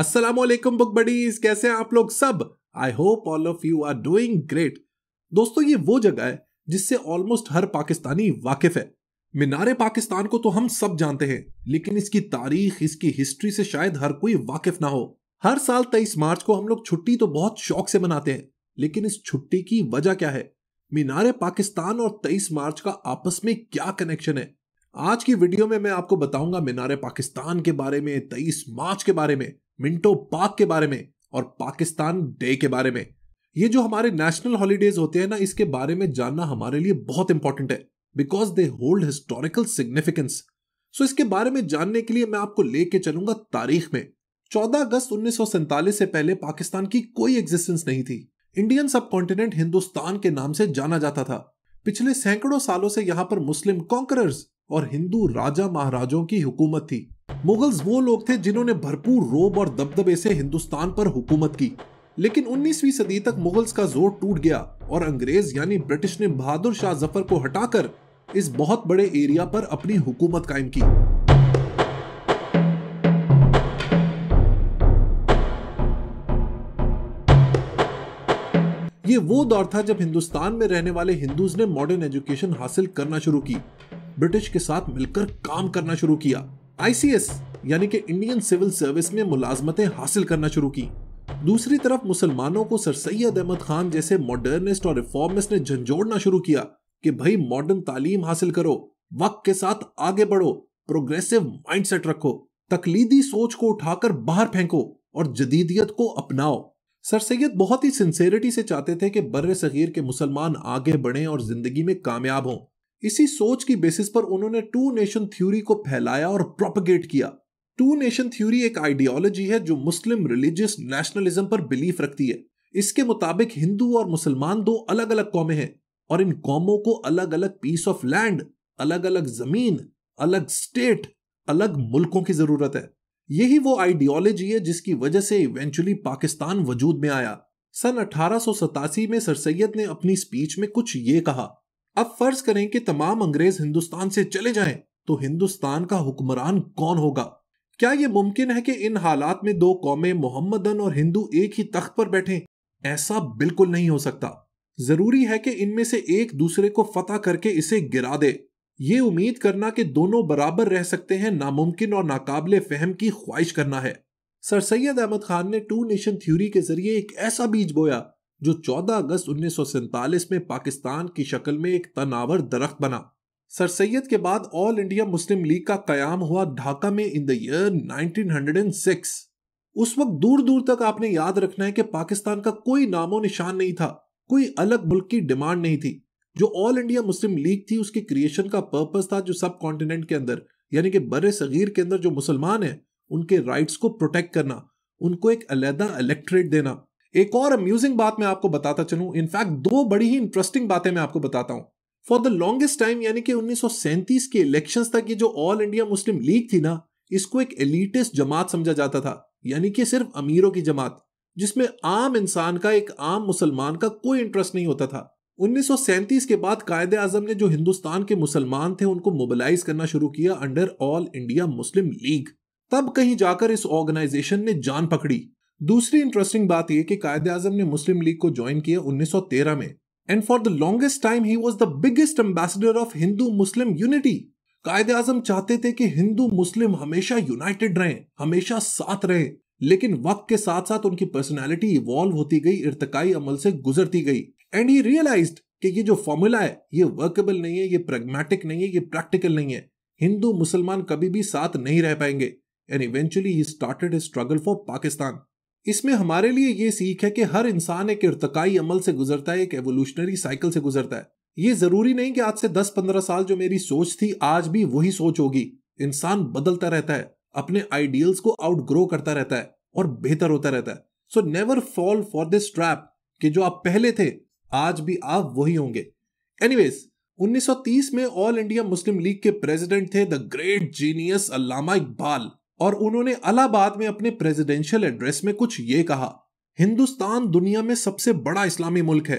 Aslam book buddies कैसे हैं आप लोग सब I hope all of you are doing great दोस्तों ये वो जगह है जिससे ऑलमोस्ट हर पाकिस्तानी वाकिफ है मीनार पाकिस्तान को तो हम सब जानते हैं लेकिन इसकी तारीख इसकी हिस्ट्री से शायद हर कोई वाकिफ ना हो हर साल 23 मार्च को हम लोग छुट्टी तो बहुत शौक से मनाते हैं लेकिन इस छुट्टी की वजह क्या है मीनार पाकिस्तान और 23 मार्च का आपस में क्या कनेक्शन है आज की वीडियो में मैं आपको बताऊंगा मीनार पाकिस्तान के बारे में तेईस मार्च के बारे में मिंटो पाक के बारे में और पाकिस्तान डे के बारे में ये जो हमारे नेशनल हॉलीडेज होते हैं ना इसके बारे में जानना हमारे लिए बहुत इंपॉर्टेंट है because they hold historical significance so इसके बारे में जानने के लिए मैं आपको लेके चलूंगा तारीख में 14 अगस्त उन्नीस से पहले पाकिस्तान की कोई एग्जिस्टेंस नहीं थी इंडियन सब कॉन्टिनेंट हिंदुस्तान के नाम से जाना जाता था पिछले सैकड़ों सालों से यहाँ पर मुस्लिम कॉन्करर्स और हिंदू राजा महाराजों की हुकूमत थी मुगल्स वो लोग थे जिन्होंने भरपूर रोब और दबदबे से हिंदुस्तान पर हुकूमत की लेकिन 19वीं सदी तक मुगल्स का जोर टूट गया और अंग्रेज यानी ब्रिटिश ने बहादुर शाह जफर को हटाकर इस बहुत बड़े एरिया पर अपनी हुकूमत कायम की ये वो दौर था जब हिंदुस्तान में रहने वाले हिंदूज ने मॉडर्न एजुकेशन हासिल करना शुरू की ब्रिटिश के साथ मिलकर काम करना शुरू किया आईसीएस यानी कि इंडियन सिविल सर्विस में मुलाजमतें हासिल करना शुरू की दूसरी तरफ मुसलमानों को सर सैयद अहमद खान जैसे मॉडर्निस्ट और रिफॉर्मिस्ट ने झंझोड़ना शुरू किया कि भाई मॉडर्न तालीम हासिल करो वक्त के साथ आगे बढ़ो प्रोग्रेसिव माइंडसेट रखो तकलीदी सोच को उठाकर बाहर फेंको और जदीदियत को अपनाओ सर सैयद बहुत ही सिंसेरिटी से चाहते थे कि बर सगीर के मुसलमान आगे बढ़ें और जिंदगी में कामयाब हों इसी सोच की बेसिस पर उन्होंने टू नेशन थ्योरी को फैलाया और प्रोपगेट किया टू नेशन थ्योरी एक आइडियोलॉजी है जो मुस्लिम रिलीजियस नेशनलिज्म पर बिलीफ रखती है इसके मुताबिक हिंदू और मुसलमान दो अलग अलग कौमे हैं और इन कौमों को अलग अलग पीस ऑफ लैंड अलग अलग जमीन अलग स्टेट अलग मुल्कों की जरूरत है यही वो आइडियोलॉजी है जिसकी वजह से इवेंचुअली पाकिस्तान वजूद में आया सन अठारह में सर सैयद ने अपनी स्पीच में कुछ ये कहा अब फर्ज करें कि तमाम अंग्रेज हिंदुस्तान से चले जाएं तो हिंदुस्तान का हुक्मरान कौन होगा क्या यह मुमकिन है कि इन हालात में दो कौमें मोहम्मदन और हिंदू एक ही तख्त पर बैठे ऐसा बिल्कुल नहीं हो सकता जरूरी है कि इनमें से एक दूसरे को फतेह करके इसे गिरा दे ये उम्मीद करना कि दोनों बराबर रह सकते हैं नामुमकिन और नाकाबले फहम की ख्वाहिश करना है सर सैयद अहमद खान ने टू नेशन थ्योरी के जरिए एक ऐसा बीज बोया जो 14 अगस्त उन्नीस में पाकिस्तान की शक्ल में एक तनावर दरख्त बना सर सैयद के बाद ऑल इंडिया मुस्लिम लीग का कयाम हुआ ढाका में इन द ईयर 1906 उस वक्त दूर दूर तक आपने याद रखना है कि पाकिस्तान का कोई नामो निशान नहीं था कोई अलग मुल्क की डिमांड नहीं थी जो ऑल इंडिया मुस्लिम लीग थी उसके क्रिएशन का पर्पस था जो सब कॉन्टिनेंट के अंदर यानी कि बर सगीर के अंदर जो मुसलमान हैं उनके राइट्स को प्रोटेक्ट करना उनको एक अलहदा इलेक्ट्रेट देना एक और अम्यूजिंग बात मैं आपको बताता चलूं इनफैक्ट दो बड़ी ही इंटरेस्टिंग बातें मैं आपको बताता हूं फॉर द लॉन्गेस्ट टाइम यानी कि उन्नीस के इलेक्शन तक ये जो ऑल इंडिया मुस्लिम लीग थी ना इसको एक एलिटिस्ट जमात समझा जाता था यानी कि सिर्फ अमीरों की जमात जिसमें आम इंसान का एक आम मुसलमान का कोई इंटरेस्ट नहीं होता था उन्नीस के बाद कायदे आजम ने जो हिंदुस्तान के मुसलमान थे उनको मोबिलाइज करना शुरू किया under All India Muslim League तब कहीं जाकर इस ऑर्गेनाइजेशन ने जान पकड़ी दूसरी इंटरेस्टिंग बात यह कि कायद आजम ने मुस्लिम लीग को ज्वाइन किया 1913 में and for the longest time he was the biggest ambassador of Hindu Muslim unity Quaid Azam चाहते थे कि हिंदू मुस्लिम हमेशा यूनाइटेड रहें हमेशा साथ रहें लेकिन वक्त के साथ साथ उनकी पर्सनैलिटी इवॉल्व होती गई इरतकाई अमल से गुजरती गई एंड ही रियलाइज कि ये जो फॉर्मूला है ये वर्केबल नहीं है ये प्रेगमेटिक नहीं है ये प्रैक्टिकल नहीं है हिंदू मुसलमान कभी भी साथ नहीं रह पाएंगे and eventually he started struggle for Pakistan इसमें हमारे लिए ये सीख है कि हर इंसान एक इरतकाई अमल से गुजरता है एक एवोल्यूशनरी साइकिल से गुजरता है ये जरूरी नहीं कि आज से 10-15 साल जो मेरी सोच थी आज भी वही सोच होगी इंसान बदलता रहता है अपने आइडियल्स को आउट ग्रो करता रहता है और बेहतर होता रहता है so never fall for this trap कि जो आप पहले थे आज भी आप वही होंगे एनीवेज 1930 में ऑल इंडिया मुस्लिम लीग के प्रेसिडेंट थे the great genius Allama Iqbal और उन्होंने अलाहाबाद में अपने प्रेसिडेंशियल एड्रेस में कुछ ये कहा हिंदुस्तान दुनिया में सबसे बड़ा इस्लामी मुल्क है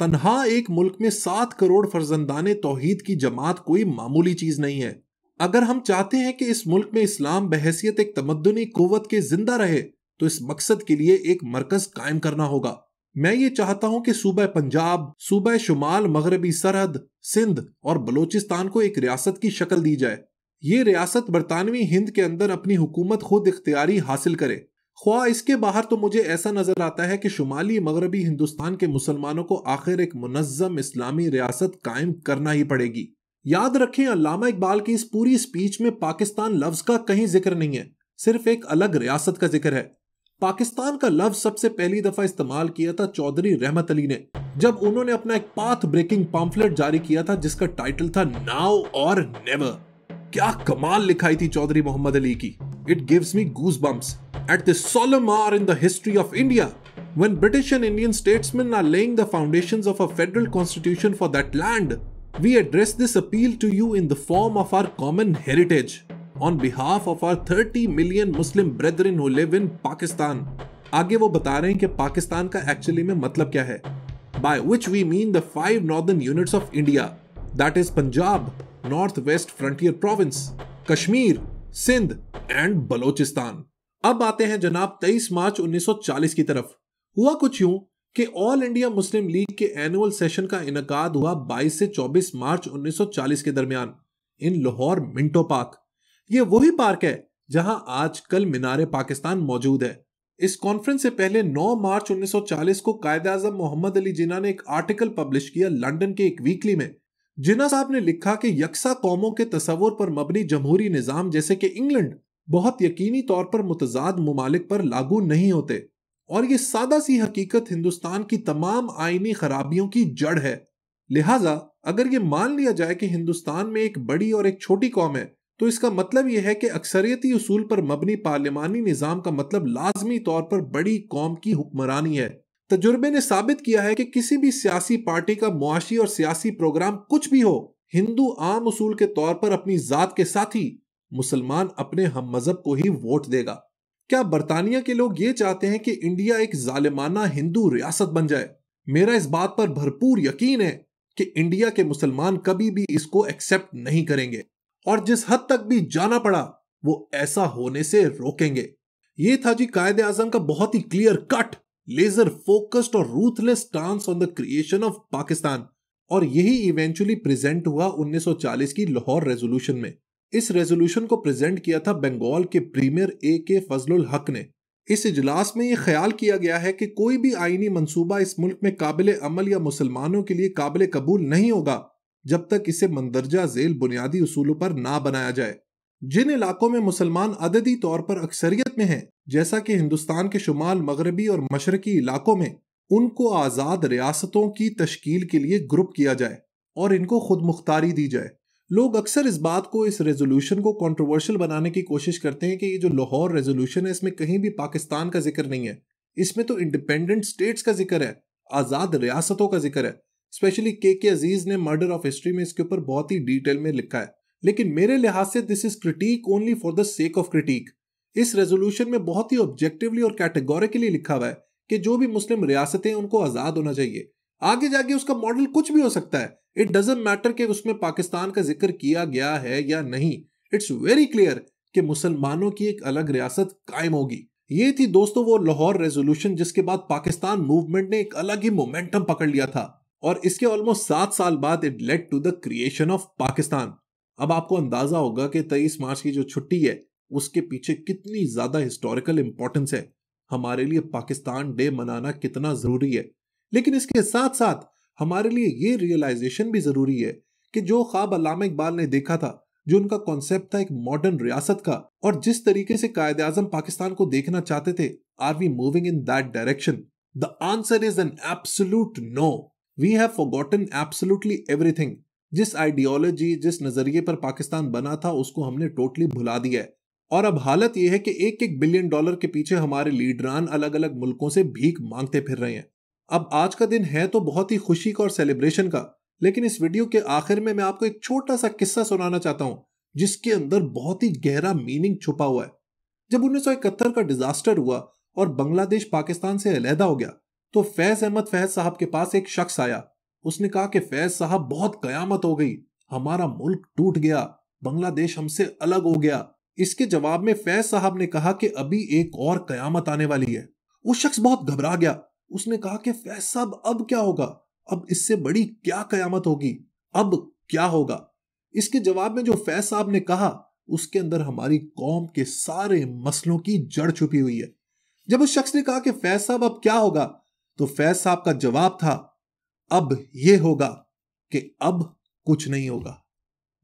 तनहा एक मुल्क में सात करोड़ फर्जंदान तोहहीद की जमात कोई मामूली चीज नहीं है अगर हम चाहते हैं कि इस मुल्क में इस्लाम बहसियत एक तमदनी कुत के जिंदा रहे तो इस मकसद के लिए एक मरकज कायम करना होगा मैं ये चाहता हूं कि सूबह पंजाब सूबह शुमाल मगरबी सरहद सिंध और बलोचिस्तान को एक रियासत की शक्ल दी जाए ये रियासत बरतानवी हिंद के अंदर अपनी हुकूमत खुद इख्तियारी हासिल करे ख्वा इसके बाहर तो मुझे ऐसा नज़र आता है कि शुमाली मगरबी हिंदुस्तान के मुसलमानों को आखिर एक मुनज़म इस्लामी रियासत कायम करना ही पड़ेगी याद रखें अलामा इकबाल की इस पूरी स्पीच में पाकिस्तान लफ्ज़ का कहीं जिक्र नहीं है सिर्फ एक अलग रियासत का जिक्र है पाकिस्तान का लफ्ज सबसे पहली दफा इस्तेमाल किया था चौधरी रहमत अली ने जब उन्होंने अपना एक पाथ ब्रेकिंग पॉम्फलेट जारी किया था जिसका टाइटल था नाउ और नेवर क्या कमाल लिखाई थी चौधरी मोहम्मद अली की it gives me goosebumps at this solemn hour in the history of India when British and Indian statesmen are laying the foundations of a federal constitution for that land. We address this appeal to you in the form of our common heritage on behalf of our 30 million Muslim brethren who live in Pakistan. आगे वो बता रहे हैं कि पाकिस्तान का actually में मतलब क्या है by which we mean the five northern units of India that is Punjab northwest frontier province Kashmir Sindh and Balochistan अब आते हैं जनाब 23 मार्च 1940 की तरफ हुआ कुछ यूं कि ऑल इंडिया मुस्लिम लीग के एनुअल सेशन का इनका हुआ 22 से 24 मार्च 1940 के दरमियान इन लाहौर मिंटो पार्क ये वही पार्क है जहां आजकल मीनार पाकिस्तान मौजूद है इस कॉन्फ्रेंस से पहले 9 मार्च 1940 को कायदे आजम मोहम्मद अली जिना ने एक आर्टिकल पब्लिश किया लंदन के एक वीकली में जिना साहब ने लिखा कि यकसा कौमों के तस्वर पर मबनी जमहूरी निज़ाम जैसे कि इंग्लैंड बहुत यकीनी तौर पर मुतजाद ममालिक पर लागू नहीं होते और ये सादा सी हकीकत हिंदुस्तान की तमाम आइनी खराबियों की जड़ है लिहाजा अगर ये मान लिया जाए कि हिंदुस्तान में एक बड़ी और एक छोटी कौम है तो इसका मतलब यह है कि अक्सरियती असूल पर मबनी पार्लिमानी निज़ाम का मतलब लाजमी तौर पर बड़ी कौम की हुक्मरानी है तजुर्बे ने साबित किया है कि किसी भी सियासी पार्टी का मुआशी और सियासी प्रोग्राम कुछ भी हो हिंदू आम उसूल के तौर पर अपनी जात के साथ ही मुसलमान अपने हम मजहब को ही वोट देगा क्या बरतानिया के लोग ये चाहते हैं कि इंडिया एक जालिमाना हिंदू रियासत बन जाए मेरा इस बात पर भरपूर यकीन है कि इंडिया के मुसलमान कभी भी इसको एक्सेप्ट नहीं करेंगे और जिस हद तक भी जाना पड़ा वो ऐसा होने से रोकेंगे ये था जी कायद आजम का बहुत ही क्लियर कट लेजर फोकस्ड और ruthless stance on the creation of Pakistan और यही इवेंचुअली प्रेजेंट हुआ 1940 की लाहौर रेजोल्यूशन में इस रेजोल्यूशन को प्रेजेंट किया था बंगाल के प्रीमियर ए के फजलुल हक ने इस इजलास में यह ख्याल किया गया है कि कोई भी आईनी मंसूबा इस मुल्क में काबिल अमल या मुसलमानों के लिए काबिल कबूल नहीं होगा जब तक इसे मंदरजा जेल बुनियादी उसूलों पर ना बनाया जाए जिन इलाकों में मुसलमान अददी तौर पर अक्सरियत में हैं जैसा कि हिंदुस्तान के शुमाल मगरबी और मशरकी इलाकों में उनको आज़ाद रियासतों की तश्कील के लिए ग्रुप किया जाए और इनको खुद मुख्तारी दी जाए लोग अक्सर इस बात को इस रेजोल्यूशन को कंट्रोवर्शियल बनाने की कोशिश करते हैं कि ये जो लाहौर रेजोल्यूशन है इसमें कहीं भी पाकिस्तान का जिक्र नहीं है इसमें तो इंडिपेंडेंट स्टेट्स का जिक्र है आज़ाद रियासतों का जिक्र है स्पेशली के के अजीज ने मर्डर ऑफ हिस्ट्री में इसके ऊपर बहुत ही डिटेल में लिखा है लेकिन मेरे लिहाज से this is critic only for the sake of critic इस रेजोल्यूशन में बहुत ही ऑब्जेक्टिवली और कैटेगोरिकली लिखा हुआ है कि जो भी मुस्लिम रियासतें उनको आज़ाद होना चाहिए आगे जाके उसका मॉडल कुछ भी हो सकता है इट डजेंट मैटर कि उसमें पाकिस्तान का जिक्र किया गया है या नहीं इट्स वेरी क्लियर कि मुसलमानों की एक अलग रियासत कायम होगी ये थी दोस्तों वो लाहौर रेजोल्यूशन जिसके बाद पाकिस्तान मूवमेंट ने एक अलग ही मोमेंटम पकड़ लिया था और इसके ऑलमोस्ट सात साल बाद it led to the creation of Pakistan अब आपको अंदाजा होगा कि तेईस मार्च की जो छुट्टी है उसके पीछे कितनी ज्यादा हिस्टोरिकल इंपॉर्टेंस है हमारे लिए पाकिस्तान डे मनाना कितना जरूरी है लेकिन इसके साथ साथ हमारे लिए ये रियलाइजेशन भी जरूरी है कि जो ख्वाब अलामा इकबाल ने देखा था जो उनका कॉन्सेप्ट था एक मॉडर्न रियासत का और जिस तरीके से कायद आजम पाकिस्तान को देखना चाहते थे are we moving in that direction the answer is an absolute no we have forgotten absolutely everything जिस आइडियोलॉजी जिस नजरिए पर पाकिस्तान बना था उसको हमने टोटली भुला दिया है और अब हालत यह है कि एक एक बिलियन डॉलर के पीछे हमारे लीडरान अलग अलग मुल्कों से भीख मांगते फिर रहे हैं अब आज का दिन है तो बहुत ही खुशी का और सेलिब्रेशन का लेकिन इस वीडियो के आखिर में मैं आपको एक छोटा सा किस्सा सुनाना चाहता हूं जिसके अंदर बहुत ही गहरा मीनिंग छुपा हुआ है जब उन्नीस का डिजास्टर हुआ और बांग्लादेश पाकिस्तान से अलहदा हो गया तो फैज अहमद फैज साहब के पास एक शख्स आया उसने कहा कि फैज साहब बहुत कयामत हो गई हमारा मुल्क टूट गया बांग्लादेश हमसे अलग हो गया इसके जवाब में फैज साहब ने कहा कि अभी एक और कयामत आने वाली है वो शख्स बहुत घबरा गया उसने कहा कि फैज साहब अब क्या होगा अब इससे बड़ी क्या कयामत होगी अब क्या होगा इसके जवाब में जो फैज साहब ने कहा उसके अंदर हमारी कौम के सारे मसलों की जड़ छुपी हुई है जब उस शख्स ने कहा कि फैज साहब अब क्या होगा तो फैज साहब का जवाब था अब ये होगा कि अब कुछ नहीं होगा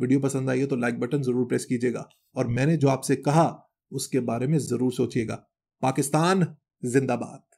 वीडियो पसंद आई हो तो लाइक बटन जरूर प्रेस कीजिएगा और मैंने जो आपसे कहा उसके बारे में जरूर सोचिएगा पाकिस्तान जिंदाबाद